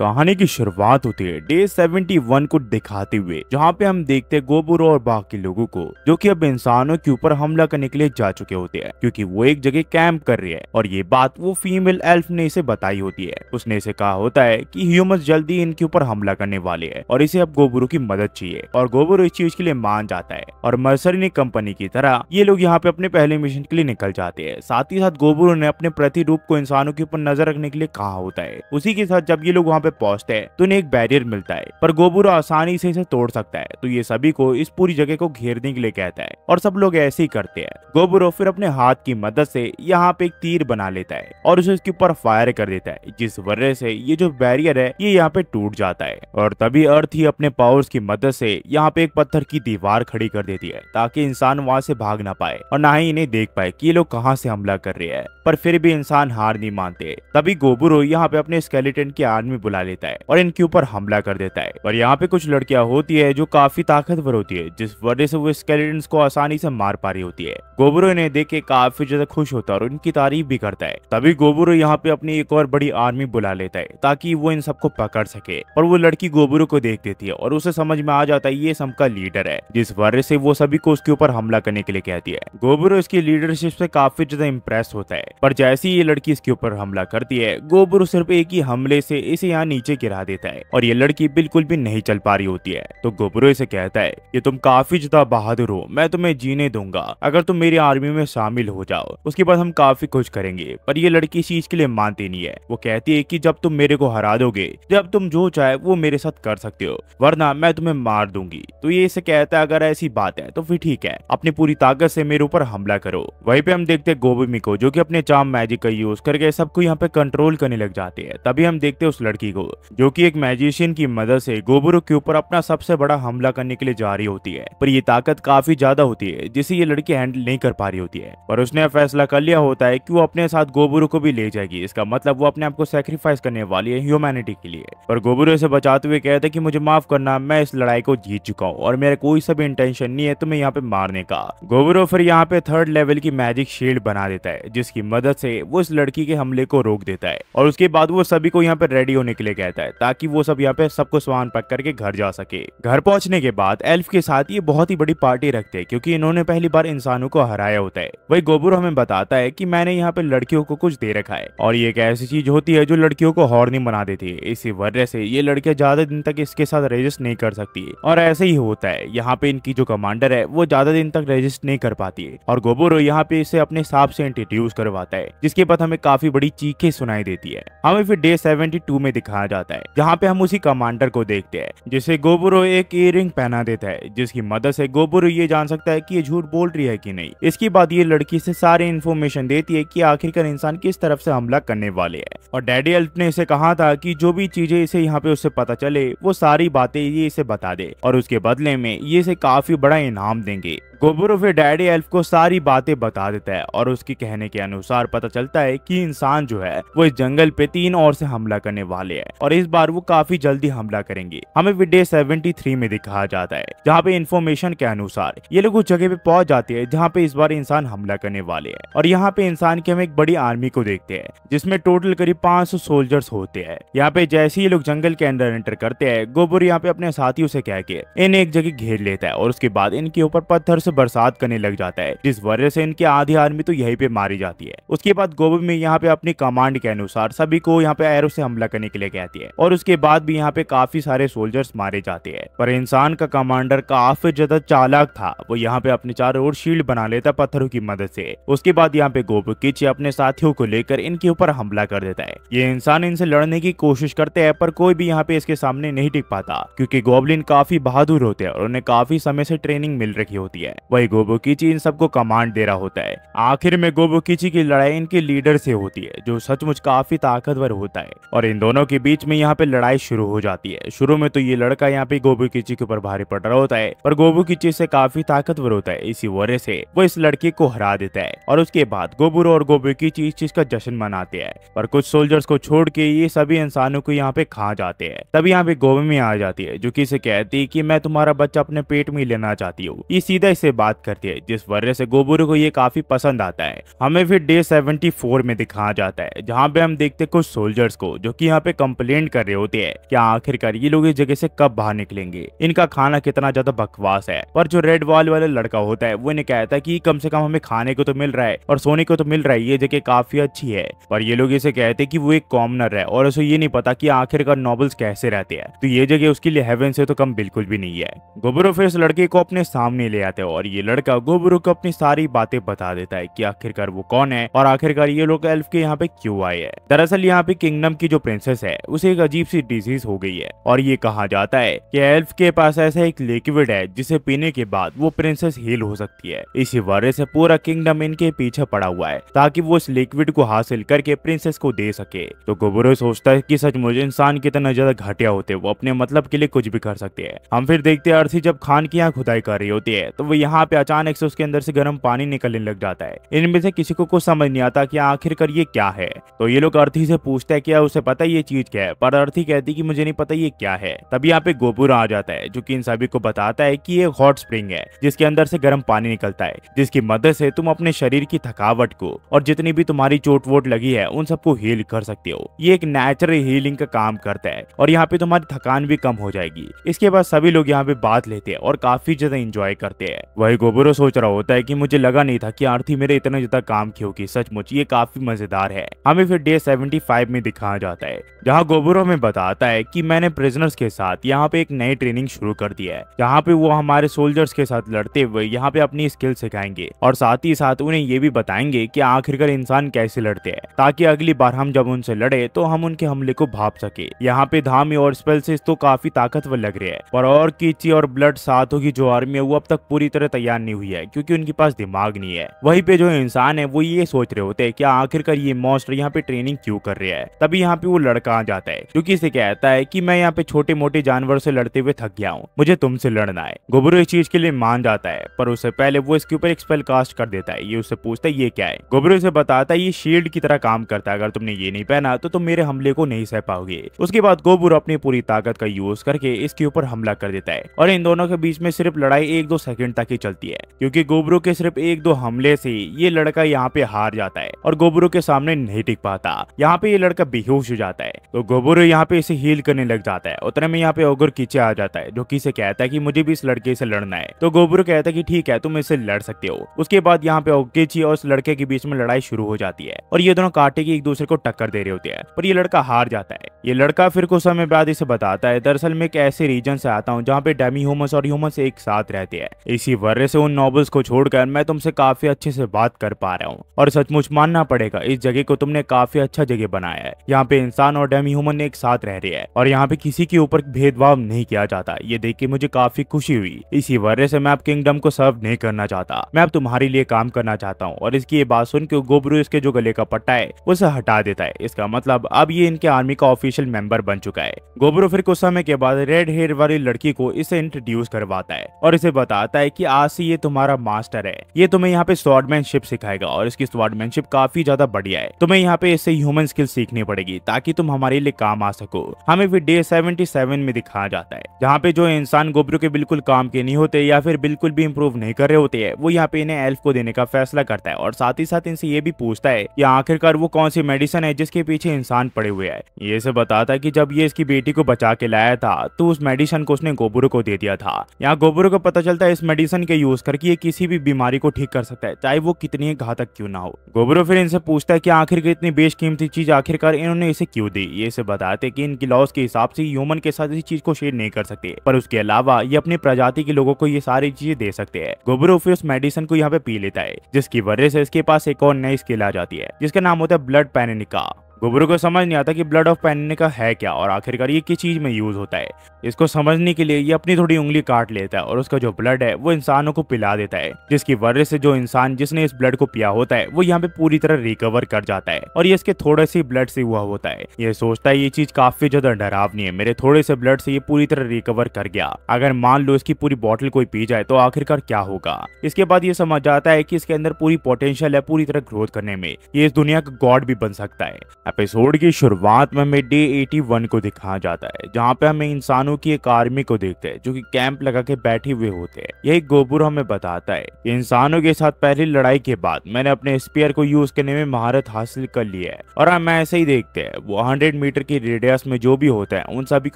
कहानी की शुरुआत होती है डे 71 को दिखाते हुए जहाँ पे हम देखते हैं गोबुर और बाकी लोगों को जो कि अब इंसानों के ऊपर हमला करने के लिए जा चुके होते हैं क्योंकि वो एक जगह कैंप कर रही है और ये बात वो फीमेल एल्फ ने इसे बताई होती है उसने इसे कहा होता है की ह्यूमन जल्दी इनके ऊपर हमला करने वाले है और इसे अब गोबुरु की मदद चाहिए और गोबुरु इस चीज के लिए मान जाता है और मर्सरी कंपनी की तरह ये लोग यहाँ पे अपने पहले मिशन के लिए निकल जाते हैं साथ ही साथ गोबुरु ने अपने प्रतिरूप को इंसानों के ऊपर नजर रखने के लिए कहा होता है उसी के साथ जब ये लोग वहाँ पे पे पहुंचते हैं तो उन्हें एक बैरियर मिलता है पर गोबुरा आसानी से इसे तोड़ सकता है तो ये सभी को इस पूरी जगह को घेरने के लिए कहता है और सब लोग ऐसे ही करते हैं गोबुरो फिर अपने हाथ की मदद से यहाँ पे एक तीर बना लेता है और उसे उसके ऊपर फायर कर देता है जिस वजह से ये जो बैरियर है ये यहाँ पे टूट जाता है और तभी अर्थ ही अपने पावर्स की मदद से यहाँ पे एक पत्थर की दीवार खड़ी कर देती है ताकि इंसान वहाँ से भाग ना पाए और ना ही इन्हें देख पाए की ये लोग कहाँ से हमला कर रहे हैं पर फिर भी इंसान हार नहीं मानते तभी गोबुरो यहाँ पे अपने स्केलेटन की आर्मी बुला बना लेता है और इनके ऊपर हमला कर देता है और यहाँ पे कुछ लड़कियां होती है जो काफी ताकतवर होती है जिस वजह से वो स्केलेटन्स को आसानी से मार पा रही होती है गोबरो इन्हें देख के काफी ज्यादा खुश होता है और इनकी तारीफ भी करता है तभी गोबरो यहाँ पे अपनी एक और बड़ी आर्मी बुला लेता है ताकि वो इन सबको पकड़ सके और वो लड़की गोबरो को देख देती है और उसे समझ में आ जाता है ये सबका लीडर है जिस वजह से वो सभी को उसके ऊपर हमला करने के लिए कहती है गोबरो इसकी लीडरशिप से काफी ज्यादा इम्प्रेस होता है पर जैसे ही ये लड़की इसके ऊपर हमला करती है गोबरो सिर्फ एक ही हमले से इसे यहाँ नीचे गिरा देता है और ये लड़की बिल्कुल भी नहीं चल पा रही होती है तो गोबरो इसे कहता है ये तुम काफी ज्यादा बहादुर हो मैं तुम्हें जीने दूंगा अगर तुम मेरी आर्मी में शामिल हो जाओ उसके बाद हम काफी कुछ करेंगे पर ये लड़की इस चीज के लिए मानती नहीं है वो कहती है की जब तुम मेरे को हरा दोगे जब तुम जो चाहे वो मेरे साथ कर सकते हो वरना मैं तुम्हें मार दूंगी तो ये इसे कहता है अगर ऐसी बात है तो फिर ठीक है अपनी पूरी ताकत से मेरे ऊपर हमला करो वहीं पे हम देखते हैं गोबमी को जो कि अपने चाम मैजिक का यूज करके सबको यहाँ पे कंट्रोल करने लग जाते हैं तभी हम देखते हैं उस लड़की को जो कि एक मैजिशियन की मदद से गोबरू के ऊपर अपना सबसे बड़ा हमला करने के लिए जा रही होती है पर ये ताकत काफी ज्यादा होती है जिसे ये लड़की हैंडल नहीं कर पा रही होती है पर उसने फैसला कर लिया होता है की वो अपने साथ गोबरू को भी ले जाएगी इसका मतलब वो अपने आप को सेक्रीफाइस करने वाली है ह्यूमैनिटी के लिए पर गोबरू इसे बचाते हुए कहते की मुझे माफ करना मैं इस लड़ाई को जीत चुका हूँ और मेरा कोई सब इंटेंशन नहीं है तुम्हें यहाँ पे मारने का गोबरू फिर यहाँ पे थर्ड लेवल की मैजिक शील्ड बना देता है जिसकी मदद से वो इस लड़की के हमले को रोक देता है और उसके बाद वो सभी को यहाँ पे रेडी होने के के लिए कहता है ताकि वो सब यहाँ पे सबको सामान पैक करके घर जा सके घर पहुंचने के बाद एल्फ के साथ ये बहुत ही बड़ी पार्टी रखते हैं क्यूँकी इन्होंने पहली बार इंसानों को हराया होता है वही गोबर हमें बताता है की मैंने यहाँ पे लड़कियों को कुछ दे रखा है और ये एक ऐसी चीज होती है जो लड़कियों को हॉर्निंग बना देती है इसी वजह से ये लड़कियां ज्यादा दिन तक इसके साथ रजिस्ट नहीं कर सकती और ऐसे ही होता है यहाँ पे इनकी जो कमांडर है वो ज्यादा दिन तक रजिस्ट नहीं कर पाती है और गोबोरो यहाँ पे इसे अपने हिसाब से इंट्रोड्यूस करवाता है जिसके बाद हमें काफी बड़ी चीखें सुनाई देती है हमें फिर डे सेवेंटी में दिखा दिखाया जाता है जहाँ पे हम उसी कमांडर को देखते हैं जिसे गोबुरो एक ईयरिंग पहना देता है जिसकी मदद से गोबुरो ये जान सकता है कि ये झूठ बोल रही है कि नहीं इसके बाद ये लड़की से सारी इन्फॉर्मेशन देती है कि आखिरकार इंसान किस तरफ से हमला करने वाले है और डैडी अल्ट ने इसे कहा था की जो भी चीजें इसे यहाँ पे उससे पता चले वो सारी बातें ये इसे बता दे और उसके बदले में ये इसे काफी बड़ा इनाम देंगे गोबर फिर डैडी एल्फ को सारी बातें बता देता है और उसके कहने के अनुसार पता चलता है कि इंसान जो है वो इस जंगल पे तीन और से हमला करने वाले हैं और इस बार वो काफी जल्दी हमला करेंगे हमें डे 73 में दिखाया जाता है जहाँ पे इन्फॉर्मेशन के अनुसार ये लोग उस जगह पे पहुंच जाते हैं जहाँ पे इस बार इंसान हमला करने वाले है और यहाँ पे इंसान की हम एक बड़ी आर्मी को देखते हैं जिसमे टोटल करीब पाँच सोल्जर्स होते हैं यहाँ पे जैसे ही लोग जंगल के अंदर एंटर करते हैं गोबर यहाँ पे अपने साथियों से कह के इन्हें एक जगह घेर लेता है और उसके बाद इनके ऊपर पत्थर से से बरसात करने लग जाता है जिस वजह से इनके आधी आर्मी तो यही पे मारी जाती है उसके बाद गोबी में यहाँ पे अपनी कमांड के अनुसार सभी को यहाँ पे एरो से हमला करने के लिए कहती है और उसके बाद भी यहाँ पे काफी सारे सोल्जर्स मारे जाते हैं पर इंसान का कमांडर काफी ज्यादा चालाक था वो यहाँ पे अपने चारों ओर शील्ड बना लेता पत्थरों की मदद से उसके बाद यहाँ पे गोब किच अपने साथियों को लेकर इनके ऊपर हमला कर देता है ये इंसान इनसे लड़ने की कोशिश करते हैं पर कोई भी यहाँ पे इसके सामने नहीं टिक पाता क्योंकि गोबलिन काफी बहादुर होते हैं और उन्हें काफी समय से ट्रेनिंग मिल रखी होती है वही गोबोकिची इन सबको कमांड दे रहा होता है आखिर में गोबोकिची की लड़ाई इनके लीडर से होती है जो सचमुच काफी ताकतवर होता है और इन दोनों के बीच में यहाँ पे लड़ाई शुरू हो जाती है शुरू में तो ये लड़का यहाँ पे गोबोकिची के ऊपर भारी पड़ रहा होता है पर गोबोकिची से काफी ताकतवर होता है इसी वजह से वो इस लड़की को हरा देता है और उसके बाद गोबुरो और गोबोकिची इस चीज का जश्न मनाते हैं पर कुछ सोल्जर्स को छोड़ के ये सभी इंसानों को यहाँ पे खा जाते हैं तभी यहाँ पे गोबी में आ जाती है जो की इसे कहती है की मैं तुम्हारा बच्चा अपने पेट में लेना चाहती हूँ ये सीधा इसे से बात करती है जिस वजह से गोबुरु को ये काफी पसंद आता है हमें फिर डे 74 में दिखाया जाता है जहाँ पे हम देखते कुछ सोल्जर्स को जो कि यहाँ पे कम्प्लेन कर रहे होते हैं की आखिरकार ये लोग इस जगह से कब बाहर निकलेंगे इनका खाना कितना ज्यादा बकवास है पर जो रेड वॉल वाला लड़का होता है वो इन्हें कहता है की कम से कम हमें खाने को तो मिल रहा है और सोने को तो मिल रहा है ये जगह काफी अच्छी है पर ये लोग इसे कहते की वो एक कॉमनर है और उसे ये नहीं पता की आखिरकार नॉवल्स कैसे रहते हैं तो ये जगह उसके लिए हेवन से तो कम बिल्कुल भी नहीं है गोबरू फिर इस लड़के को अपने सामने ले आते हो और ये लड़का गोबरू को अपनी सारी बातें बता देता है की आखिरकार वो कौन है और आखिरकार ये लोग एल्फ के यहाँ पे क्यों आए है दरअसल यहाँ पे किंगडम की जो प्रिंसेस है उसे एक अजीब सी डिजीज हो गई है और ये कहा जाता है की एल्फ के पास ऐसा एक लिक्विड है जिसे पीने के बाद वो प्रिंसेस हील हो सकती है इसी वजह से पूरा किंगडम इनके पीछे पड़ा हुआ है ताकि वो इस लिक्विड को हासिल करके प्रिंसेस को दे सके तो गोबरो सोचता है कि सचमुच इंसान कितना ज्यादा घटिया होते वो अपने मतलब के लिए कुछ भी कर सकते हैं हम फिर देखते हैं अर्थी जब खान की यहाँ खुदाई कर रही होती है तो वो यहाँ पे अचानक से उसके अंदर से गर्म पानी निकलने लग जाता है इनमें से किसी को कुछ समझ नहीं आता कि आखिरकार ये क्या है तो ये लोग अर्थी से पूछता है क्या उसे पता ये चीज क्या है पर अर्थी कहती कि मुझे नहीं पता ये क्या है तभी यहाँ पे गोपुर आ जाता है जो की इन सभी को बताता है की ये हॉट स्प्रिंग है जिसके अंदर से गर्म पानी निकलता है जिसकी मदद से तुम अपने शरीर की थकावट को और जितनी भी तुम्हारी चोट वोट लगी है उन सबको हील कर सकते हो ये एक नेचुरल हीलिंग का काम करता है और यहाँ पे तुम्हारी थकान भी कम हो जाएगी इसके बाद सभी लोग यहाँ पे बात लेते हैं और काफी ज्यादा इंजॉय करते हैं वही गोबरो सोच रहा होता है कि मुझे लगा नहीं था कि आरती मेरे इतने ज्यादा काम की होगी सचमुच ये काफी मजेदार है हमें फिर डे 75 में दिखाया जाता है जहाँ गोबरो हमें बताता है कि मैंने प्रिजनर्स के साथ यहाँ पे एक नई ट्रेनिंग शुरू कर दी है जहाँ पे वो हमारे सोल्जर्स के साथ लड़ते हुए यहाँ पे अपनी स्किल सिखाएंगे और साथ ही साथ उन्हें ये भी बताएंगे की आखिरकार इंसान कैसे लड़ते हैं ताकि अगली बार हम जब उनसे लड़े तो हम उनके हमले को भाप सके यहाँ पे धामी और स्पेल से तो काफी ताकतवर लग रहे है पर और कीची और ब्लड साथ होगी जो आर्मी है वो अब तक पूरी तरह तरह तैयार नहीं हुई है क्योंकि उनके पास दिमाग नहीं है वहीं पे जो इंसान है वो ये सोच रहे होते हैं कि आखिरकार ये मॉन्स्टर यहाँ पे ट्रेनिंग क्यों कर रहे हैं तभी यहाँ पे वो लड़का आ जाता है क्योंकि इसे कहता है की मैं यहाँ पे छोटे मोटे जानवर से लड़ते हुए थक गया हूँ मुझे तुमसे लड़ना है गोबरू इस चीज के लिए मान जाता है पर उससे पहले वो इसके ऊपर एक स्पेल कास्ट कर देता है ये उससे पूछता है ये क्या है गोबरो इसे बताता है ये शील्ड की तरह काम करता है अगर तुमने ये नहीं पहना तो तुम मेरे हमले को नहीं सह पाओगे उसके बाद गोबरू अपनी पूरी ताकत का यूज करके इसके ऊपर हमला कर देता है और इन दोनों के बीच में सिर्फ लड़ाई एक दो सेकंड तक के चलती है क्योंकि गोबरो के सिर्फ एक दो हमले से ये लड़का यहाँ पे हार जाता है और गोबरो के सामने नहीं टिक पाता यहाँ पे ये लड़का बेहोश हो जाता है तो गोबरो यहाँ पे इसे हील करने लग जाता है उतने में यहाँ पे ओगर कीचे आ जाता है जो किसे कहता है की मुझे भी इस लड़के से लड़ना है तो गोबरो कहता है की ठीक है तुम इसे लड़ सकते हो उसके बाद यहाँ पे ओगेची और उस लड़के के बीच में लड़ाई शुरू हो जाती है और ये दोनों काटे की एक दूसरे को टक्कर दे रहे होते हैं पर ये लड़का हार जाता है ये लड़का फिर कुछ समय बाद इसे बताता है दरअसल मैं एक ऐसे रीजन से आता हूँ जहाँ पे डेमी ह्यूमस और ह्यूमस एक साथ रहते हैं इसी वर्रे से उन नॉवल्स को छोड़कर मैं तुमसे काफी अच्छे से बात कर पा रहा हूँ और सचमुच मानना पड़ेगा इस जगह को तुमने काफी अच्छा जगह बनाया है यहाँ पे इंसान और डेमी ह्यूमन एक साथ रह रहे है और यहाँ पे किसी के ऊपर भेदभाव नहीं किया जाता ये देख के मुझे काफी खुशी हुई इसी वर्रे से मैं अब किंगडम को सर्व नहीं करना चाहता मैं अब तुम्हारे लिए काम करना चाहता हूँ और इसकी ये बात सुन के गोबरू इसके जो गले का पट्टा है उसे हटा देता है इसका मतलब अब ये इनके आर्मी का ऑफिशियल मेंबर बन चुका है गोबरू फिर कुछ समय के बाद रेड हेयर वाली लड़की को इसे इंट्रोड्यूस करवाता है और इसे बताता है की आज से ये तुम्हारा मास्टर है ये तुम्हें यहाँ पे स्वॉर्डमैनशिप सिखाएगा और इसकी स्वॉर्डमैनशिप काफी ज्यादा बढ़िया है तुम्हें यहाँ पे इससे ह्यूमन स्किल सीखनी पड़ेगी ताकि तुम हमारे लिए काम आ सको हमें फिर डे सेवेंटी सेवन में दिखाया जाता है जहाँ पे जो इंसान गोबरू के बिल्कुल काम के नहीं होते या फिर बिल्कुल भी इम्प्रूव नहीं कर रहे होते हैं वो यहाँ पे इन्हें एल्फ को देने का फैसला करता है और साथ ही साथ इनसे ये भी पूछता है की आखिरकार वो कौन सी मेडिसिन है जिसके पीछे इंसान पड़े हुए है ये से बताता है की जब ये इसकी बेटी को बचा के लाया था तो उस मेडिसिन को उसने गोबरू को दे दिया था यहाँ गोबरू को पता चलता है इस मेडिसन मेडिकेशन के यूज करके ये किसी भी बीमारी को ठीक कर सकता है चाहे वो कितनी घातक क्यों ना हो गोबरो फिर इनसे पूछता है कि आखिर की इतनी बेशकीमती चीज आखिरकार इन्होंने इसे क्यों दी ये इसे बताते कि इनकी लॉस के हिसाब से ह्यूमन के साथ इस चीज को शेयर नहीं कर सकते पर उसके अलावा ये अपनी प्रजाति के लोगों को ये सारी चीजें दे सकते हैं गोबरो फिर उस मेडिसिन को यहाँ पे पी लेता है जिसकी वजह से इसके पास एक और नई स्किल आ जाती है जिसका नाम होता है ब्लड पैनिका गुबरू को समझ नहीं आता कि ब्लड ऑफ पहनने का है क्या और आखिरकार ये किस चीज़ में यूज़ होता है इसको समझने के लिए ये अपनी थोड़ी उंगली काट लेता है और उसका जो ब्लड है वो इंसानों को पिला देता है जिसकी वजह से जो इंसान जिसने इस ब्लड को पिया होता है वो यहाँ पे पूरी तरह रिकवर कर जाता है और ये इसके थोड़े से ब्लड से हुआ होता है ये सोचता है ये चीज काफी ज्यादा डरावनी है मेरे थोड़े से ब्लड से ये पूरी तरह रिकवर कर गया अगर मान लो इसकी पूरी बॉटल कोई पी जाए तो आखिरकार क्या होगा इसके बाद ये समझ जाता है की इसके अंदर पूरी पोटेंशियल है पूरी तरह ग्रोथ करने में ये इस दुनिया का गॉड भी बन सकता है एपिसोड की शुरुआत में हमें डे 81 को दिखाया जाता है जहाँ पे हमें इंसानों की एक आर्मी को देखते हैं जो कि कैंप लगा के बैठे हुए होते हैं यही गोबुर हमें बताता है कि इंसानों के साथ पहली लड़ाई के बाद मैंने अपने स्पेयर को यूज करने में महारत हासिल कर लिया है और हम ऐसे ही देखते है वो हंड्रेड मीटर की रेडियस में जो भी होता है उन सभी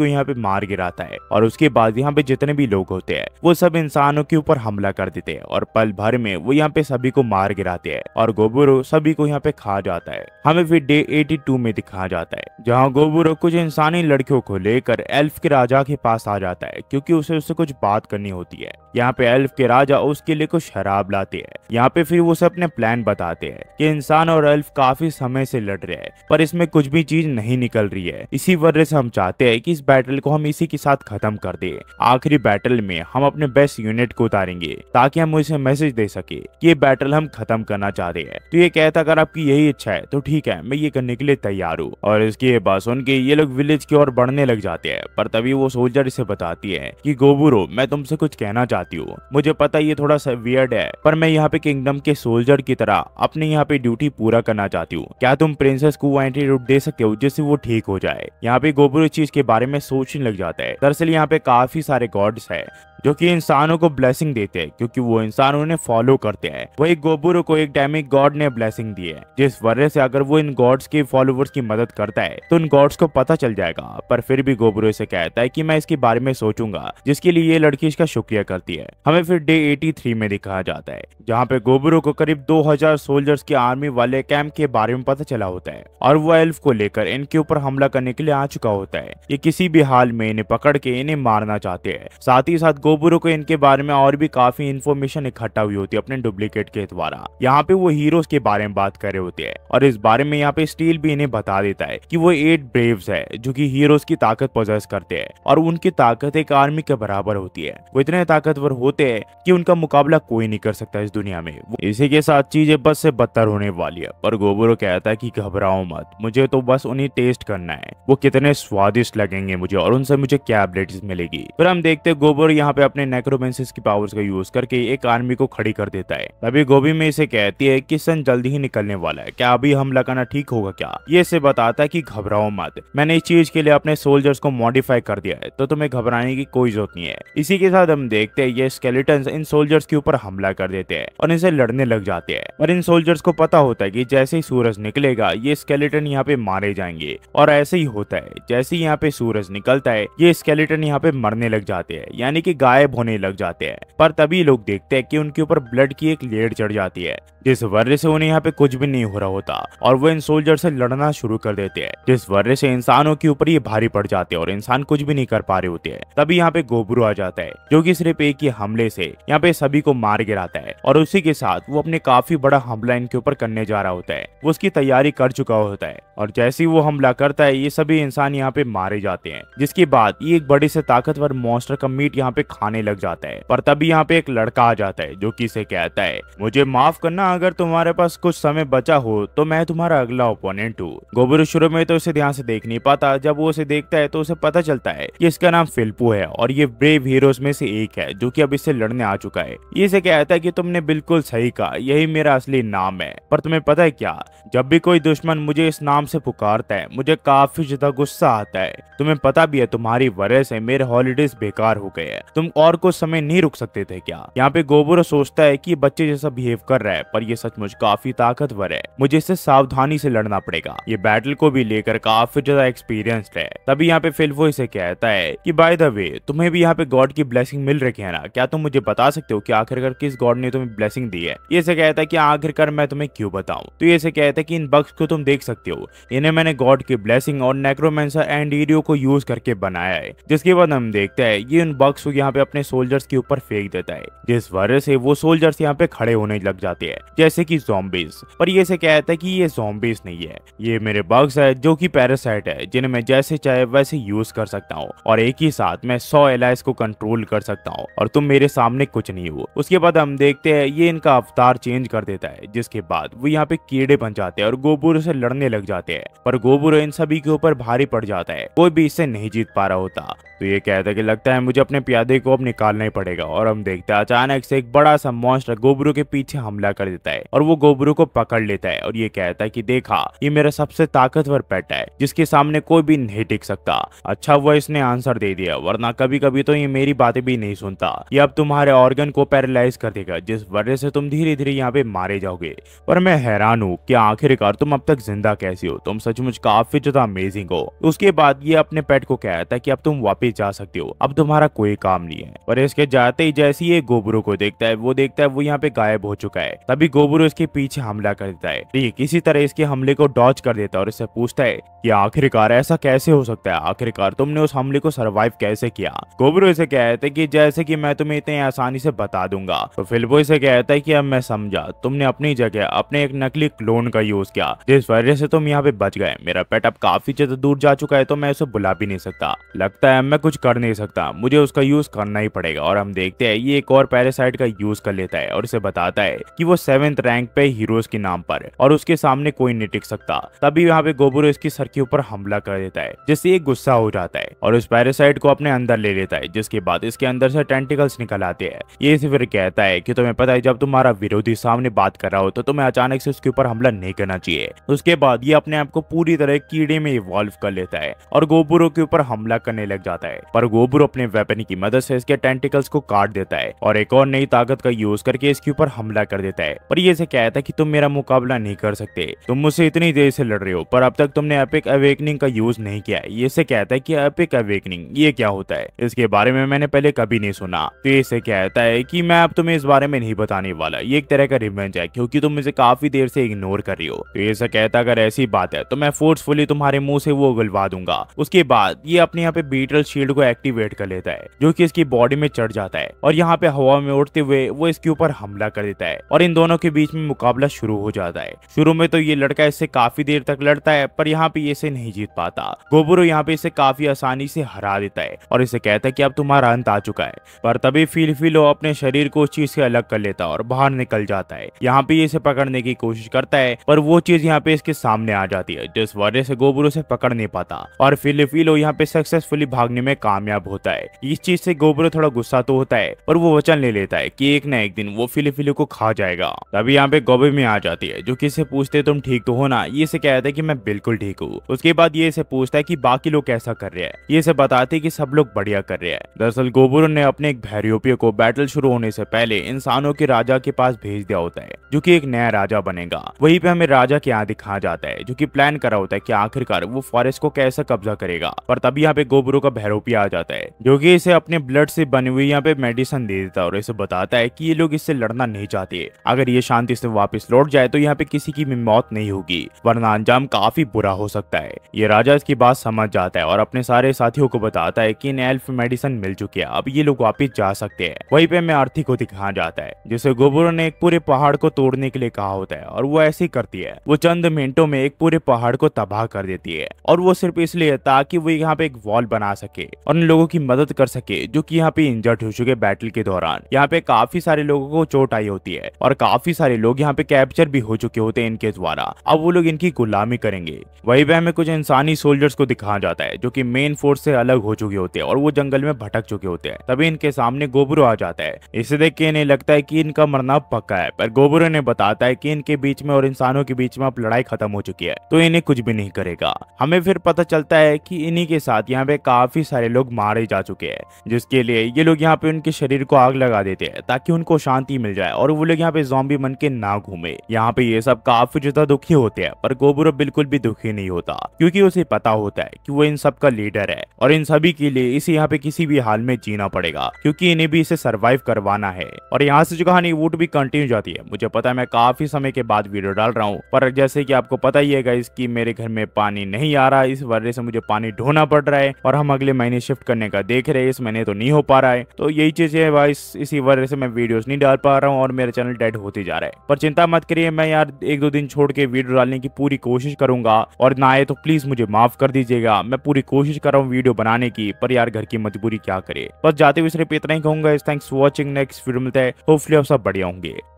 को यहाँ पे मार गिराता है और उसके बाद यहाँ पे जितने भी लोग होते हैं वो सब इंसानों के ऊपर हमला कर देते हैं और पल भर में वो यहाँ पे सभी को मार गिराते हैं और गोबुर सभी को यहाँ पे खा जाता है हमें फिर डे एटी टू में दिखाया जाता है जहाँ गोबुरो कुछ इंसानी लड़कियों को लेकर एल्फ के राजा के पास आ जाता है क्योंकि उसे उससे कुछ बात करनी होती है यहाँ पे एल्फ के राजा उसके लिए कुछ शराब लाते हैं यहाँ पे फिर वो उसे अपने प्लान बताते हैं कि इंसान और एल्फ काफी समय से लड़ रहे हैं पर इसमें कुछ भी चीज नहीं निकल रही है इसी वजह से हम चाहते हैं कि इस बैटल को हम इसी के साथ खत्म कर दे आखिरी बैटल में हम अपने बेस्ट यूनिट को उतारेंगे ताकि हम उसे मैसेज दे सके की ये बैटल हम खत्म करना चाहते हैं तो ये कहता अगर आपकी यही इच्छा है तो ठीक है मैं ये करने के लिए लिए तैयार हूँ और इसकी ये बात सुन के ये लोग विलेज की ओर बढ़ने लग जाते हैं पर तभी वो सोल्जर इसे बताती है कि गोबुरो मैं तुमसे कुछ कहना चाहती हूँ मुझे पता ये थोड़ा सा वियर्ड है पर मैं यहाँ पे किंगडम के सोल्जर की तरह अपने यहाँ पे ड्यूटी पूरा करना चाहती हूँ क्या तुम प्रिंसेस को वो एंटीट्यूट दे सकते हो जिससे वो ठीक हो जाए यहाँ पे गोबुरो चीज के बारे में सोचने लग जाता है दरअसल यहाँ पे काफी सारे गॉड्स है जो कि इंसानों को ब्लेसिंग देते हैं क्योंकि वो इंसान उन्हें फॉलो करते हैं वही गोबुरो को एक डैमी गॉड ने ब्लेसिंग दी है जिस वजह से अगर वो इन गॉड्स के फॉलोवर्स की मदद करता है तो इन गॉड्स को पता चल जाएगा पर फिर भी गोबुरु इसे कहता है की मैं इसके बारे में सोचूंगा जिसके लिए ये लड़की इसका शुक्रिया करती है हमें फिर डे एटी में दिखाया जाता है जहाँ पे गोबुरु को करीब दो सोल्जर्स की आर्मी वाले कैंप के बारे में पता चला होता है और वो एल्फ को लेकर इनके ऊपर हमला करने के लिए आ चुका होता है ये किसी भी हाल में इन्हें पकड़ के इन्हें मारना चाहते हैं साथ ही साथ नोबुरो को इनके बारे में और भी काफी इन्फॉर्मेशन इकट्ठा हुई होती है अपने डुप्लीकेट के द्वारा यहाँ पे वो हीरोज के बारे में बात कर रहे होते हैं और इस बारे में यहाँ पे स्टील भी इन्हें बता देता है की वो एट ब्रेव है जो की हीरोज की ताकत पोजेस करते हैं और उनकी ताकत एक आर्मी के बराबर होती है वो इतने ताकतवर होते हैं की उनका मुकाबला कोई नहीं कर सकता इस दुनिया में इसी के साथ चीजें बस से बदतर होने वाली है पर गोबरो कहता है की घबराओ मत मुझे तो बस उन्हें टेस्ट करना है वो कितने स्वादिष्ट लगेंगे मुझे और उनसे मुझे क्या अपडेट मिलेगी फिर हम देखते गोबर यहाँ पे अपने नेक्रोमेंसिस की पावर्स का यूज करके एक आर्मी को खड़ी कर देता है तभी गोभी में इसे कहती है कि सन जल्दी ही निकलने वाला है क्या अभी हमला करना ठीक होगा क्या ये इसे बताता है की घबराओ मत मैंने इस चीज के लिए अपने सोल्जर्स को मॉडिफाई कर दिया है तो तुम्हें घबराने की कोई जरूरत नहीं है इसी के साथ हम देखते हैं ये स्केलेटन इन सोल्जर्स के ऊपर हमला कर देते हैं और इनसे लड़ने लग जाते हैं और इन सोल्जर्स को पता होता है की जैसे ही सूरज निकलेगा ये स्केलेटन यहाँ पे मारे जाएंगे और ऐसे ही होता है जैसे ही यहाँ पे सूरज निकलता है ये स्केलेटन यहाँ पे मरने लग जाते हैं यानी कि गाय गायब होने लग जाते हैं पर तभी लोग देखते हैं कि उनके ऊपर ब्लड की एक लेड चढ़ जाती है जिस वर्रे से उन्हें यहाँ पे कुछ भी नहीं हो रहा होता और वो इन सोल्जर से लड़ना शुरू कर देते हैं जिस वर्रे से इंसानों के ऊपर ये भारी पड़ जाते हैं और इंसान कुछ भी नहीं कर पा रहे होते हैं तभी यहाँ पे गोबरू आ जाता है जो की सिर्फ एक ही हमले से यहाँ पे सभी को मार गिराता है और उसी के साथ वो अपने काफी बड़ा हमला इनके ऊपर करने जा रहा होता है वो उसकी तैयारी कर चुका होता है और जैसे ही वो हमला करता है ये सभी इंसान यहाँ पे मारे जाते हैं जिसके बाद ये एक बड़े से ताकतवर मॉन्स्टर का मीट यहाँ पे खाने लग जाता है पर तभी यहाँ पे एक लड़का आ जाता है जो कि इसे कहता है मुझे माफ करना अगर तुम्हारे पास कुछ समय बचा हो तो मैं तुम्हारा अगला ओपोनेंट हूँ गोबर शुरू में तो इसे ध्यान से देख नहीं पाता जब वो उसे देखता है तो उसे पता चलता है की इसका नाम फिल्पू है और ये ब्रेव हीरो में से एक है जो की अब इससे लड़ने आ चुका है ये इसे कहता है की तुमने बिल्कुल सही कहा यही मेरा असली नाम है पर तुम्हें पता है क्या जब भी कोई दुश्मन मुझे इस नाम से पुकारता है मुझे काफी ज्यादा गुस्सा आता है तुम्हें पता भी है तुम्हारी वजह से मेरे हॉलीडेज बेकार हो गए हैं तुम तुम और कुछ समय नहीं रुक सकते थे क्या यहाँ पे गोबर सोचता है की बच्चे जैसा बिहेव कर रहा है पर यह सचमुच काफी ताकतवर है मुझे इसे सावधानी से लड़ना पड़ेगा ये बैटल को भी लेकर काफी ज्यादा एक्सपीरियंस है तभी यहाँ पे फिल्फो इसे कहता है कि बाय द वे तुम्हें भी यहाँ पे गॉड की ब्लेसिंग मिल रही है ना क्या तुम मुझे बता सकते हो कि आखिरकार किस गॉड ने तुम्हें ब्लेसिंग दी है ये से कहता है कि आखिरकार मैं तुम्हें क्यों बताऊं तो ये से कहता है कि इन बक्स को तुम देख सकते हो इन्हें मैंने गॉड की ब्लेसिंग और नेक्रोमेंसर एंड को यूज करके बनाया है जिसके बाद हम देखते हैं ये उन बक्स को यहाँ पे अपने सोल्जर्स के ऊपर फेंक देता है जिस वजह से वो सोल्जर्स यहाँ पे खड़े होने लग जाते हैं जैसे की जोम्बिस पर ये से कहता है की ये जोम्बिस नहीं है ये मेरे बग्स है जो की पैरासाइट है जिन्हें मैं जैसे चाहे वैसे यूज कर सकता हूँ और एक ही साथ मैं सौ एलाइस को कंट्रोल कर सकता हूँ और तुम मेरे सामने कुछ नहीं हो उसके बाद हम देखते हैं ये इनका अवतार चेंज कर देता है जिसके बाद वो यहाँ पे कीड़े बन जाते हैं और गोबुर से लड़ने लग जाते हैं पर गोबुर इन सभी के ऊपर भारी पड़ जाता है कोई भी इससे नहीं जीत पा रहा होता तो ये कहता है कि लगता है मुझे अपने प्यादे को अब निकालना ही पड़ेगा और हम देखते हैं अचानक से एक बड़ा सा मॉन्स्टर गोबरू के पीछे हमला कर देता है और वो गोबरू को पकड़ लेता है और ये कहता है की देखा ये मेरा सबसे ताकतवर पेट है जिसके सामने कोई भी नहीं टिक सकता अच्छा वो इसने आंसर दे दिया वरना कभी कभी तो ये मेरी बातें भी नहीं सुनता ये अब तुम्हारे ऑर्गन को पैरालाइज कर देगा जिस वजह से तुम धीरे धीरे यहाँ पे मारे जाओगे पर मैं हैरान हूँ की आखिरकार तुम अब तक जिंदा कैसे हो तुम सचमुच काफी ज्यादा अमेजिंग हो उसके बाद ये अपने पेट को कहता है की अब तुम वापिस जा सकते हो अब तुम्हारा कोई काम नहीं खड़ी है परेश इसके जाते ही जैसे ही गोबरू को देखता है वो देखता है वो यहाँ पे गायब हो चुका है तभी गोबरू इसके पीछे हमला कर देता है ये किसी तरह इसके हमले को डॉच कर देता है और इससे पूछता है कि आखिरकार ऐसा कैसे हो सकता है आखिरकार तुमने उस हमले को सरवाइव कैसे किया गोबरू इसे कहते कि जैसे कि मैं तुम्हें इतने आसानी से बता दूंगा तो फिल्बो इसे कहता है कि अब मैं समझा तुमने अपनी जगह अपने एक नकली क्लोन का यूज किया जिस वजह से तुम यहाँ पे बच गए मेरा पेट अब काफी ज्यादा दूर जा चुका है तो मैं उसे बुला भी नहीं सकता लगता है मैं कुछ कर नहीं सकता मुझे उसका यूज कर करना ही पड़ेगा और हम देखते हैं ये एक और पैरासाइट का यूज कर लेता है और उसे बताता है कि वो सेवेंथ रैंक पे हीरोज के नाम पर और उसके सामने कोई नहीं टिक सकता तभी यहाँ पे गोबुरो इसकी सर के ऊपर हमला कर देता है जिससे ये गुस्सा हो जाता है और उस पैरासाइट को अपने अंदर ले लेता है जिसके बाद इसके अंदर से टेंटिकल्स निकल आते हैं ये फिर कहता है की तुम्हें पता है जब तुम्हारा विरोधी सामने बात कर रहा हो तो तुम्हें अचानक से उसके ऊपर हमला नहीं करना चाहिए उसके बाद ये अपने आप को पूरी तरह कीड़े में इवॉल्व कर लेता है और गोबुरो के ऊपर हमला करने लग जाता है पर गोबुरो अपने वेपन की मदद से से इसके टेंटिकल्स को काट देता है और एक और नई ताकत का यूज करके इसके ऊपर हमला कर देता है पर ये से कहता है कि तुम मेरा मुकाबला नहीं कर सकते तुम मुझसे इतनी देर से लड़ रहे हो पर अब तक तुमने अपिक अवेकनिंग का यूज नहीं किया है ये से कहता है की अपिक अवेकनिंग ये क्या होता है इसके बारे में मैंने पहले कभी नहीं सुना तो ये से कहता है की मैं अब तुम्हें इस बारे में नहीं बताने वाला ये एक तरह का रिवेंज है क्यूँकी तुम मुझे काफी देर से इग्नोर कर रही हो तो ये से कहता अगर ऐसी बात है तो मैं फोर्सफुली तुम्हारे मुंह से वो उगलवा दूंगा उसके बाद ये अपने यहाँ पे बीटल शील्ड को एक्टिवेट कर लेता है जो कि इसकी की बॉडी में चढ़ जाता है और यहाँ पे हवा में उड़ते हुए वो इसके ऊपर हमला कर देता है और इन दोनों के बीच में मुकाबला शुरू हो जाता है शुरू में तो ये लड़का इससे काफी देर तक लड़ता है पर यहाँ पे इसे नहीं जीत पाता गोबुरो यहाँ पे इसे काफी आसानी से हरा देता है और इसे कहता है की अब तुम्हारा अंत आ चुका है पर तभी फील फीलो अपने शरीर को उस चीज से अलग कर लेता और बाहर निकल जाता है यहाँ पे इसे पकड़ने की कोशिश करता है पर वो चीज यहाँ पे इसके सामने आ जाती है जिस वजह से गोबुरो से पकड़ नहीं पाता और फिलिफिलो यहाँ पे सक्सेसफुली भागने में कामयाब होता है इस चीज से गोब्रो थोड़ा गुस्सा तो होता है पर वो वचन ले लेता है कि एक ना एक दिन वो फिले फिले को खा जाएगा तभी यहाँ पे गोबे में आ जाती है जो कि इसे पूछते तुम ठीक तो हो ना ये इसे कहता है कि मैं बिल्कुल ठीक हूँ उसके बाद ये इसे पूछता है कि बाकी लोग कैसा कर रहे हैं ये इसे बताते कि सब लोग बढ़िया कर रहे हैं दरअसल गोबरो ने अपने एक भैरियोपियो को बैटल शुरू होने से पहले इंसानों के राजा के पास भेज दिया होता है जो की एक नया राजा बनेगा वही पे हमें राजा के यहाँ दिखा जाता है जो की प्लान करा होता है की आखिरकार वो फॉरेस्ट को कैसा कब्जा करेगा पर तभी यहाँ पे गोबरो का भैरोपिया आ जाता है जो की इसे अपने ब्लड से बनी हुई यहाँ पे मेडिसन दे देता है और इसे बताता है कि ये लोग इससे लड़ना नहीं चाहते अगर ये शांति से वापस लौट जाए तो यहाँ पे किसी की मौत नहीं होगी वरना अंजाम काफी बुरा हो सकता है ये राजा इसकी बात समझ जाता है और अपने सारे साथियों को बताता है की इन एल्फ मेडिसन मिल चुकी है अब ये लोग वापिस जा सकते हैं वही पे मैं आर्थिक को दिखा जाता है जिसे गोबरों ने एक पूरे पहाड़ को तोड़ने के लिए कहा होता है और वो ऐसे करती है वो चंद मिनटों में एक पूरे पहाड़ को तबाह कर देती है और वो सिर्फ इसलिए ताकि वो यहाँ पे एक वॉल बना सके और उन लोगों की मदद कर सके जो कि यहाँ पे इंजर्ड हो चुके बैटल के दौरान यहाँ पे काफी सारे लोगों को चोट आई होती है और काफी सारे लोग यहाँ पे कैप्चर भी हो चुके होते हैं इनके द्वारा अब वो लोग इनकी गुलामी करेंगे वही वह में कुछ इंसानी सोल्जर्स को दिखाया जाता है जो की मेन फोर्स से अलग हो चुके होते हैं और वो जंगल में भटक चुके होते हैं तभी इनके सामने गोबरो आ जाता है इसे देख के इन्हें लगता है की इनका मरना पक्का है पर गोबरों ने बताता है की इनके बीच में और इंसानों के बीच में अब लड़ाई खत्म हो चुकी है तो इन्हें कुछ भी नहीं करेगा हमें फिर पता चलता है की इन्ही के साथ यहाँ पे काफी सारे लोग मारे जा चुके हैं जिसके के लिए ये लोग यहाँ पे उनके शरीर को आग लगा देते हैं ताकि उनको शांति मिल जाए और वो लोग यहाँ पे जॉम्बी बन के ना घूमे यहाँ पे ये सब काफी ज्यादा दुखी होते हैं पर गोबर बिल्कुल भी दुखी नहीं होता क्योंकि उसे पता होता है कि वो इन सब का लीडर है और इन सभी के लिए इसे यहाँ पे किसी भी हाल में जीना पड़ेगा क्योंकि इन्हें भी इसे सर्वाइव करवाना है और यहाँ से जो कहानी वोट भी कंटिन्यू जाती है मुझे पता है मैं काफी समय के बाद वीडियो डाल रहा हूँ पर जैसे की आपको पता ही है इसकी की मेरे घर में पानी नहीं आ रहा इस वजह से मुझे पानी ढोना पड़ रहा है और हम अगले महीने शिफ्ट करने का देख रहे हैं इस महीने तो नहीं हो पा रहा है तो यही चीज है भाई इसी वजह से मैं वीडियो नहीं डाल पा रहा हूँ और मेरा चैनल डेड होते जा रहा है पर चिंता मत करिए मैं यार एक दो दिन छोड़ के वीडियो डालने की पूरी कोशिश करूंगा और ना आए तो प्लीज मुझे माफ कर दीजिएगा मैं पूरी कोशिश कर रहा हूँ वीडियो बनाने की पर यार घर की मजबूरी क्या करे बस जाते हुए सिर्फ इतना ही कहूंगा इस थैंक्स वॉचिंग नेक्स्ट वीडियो मिलता है होपफुली आप सब बढ़िया होंगे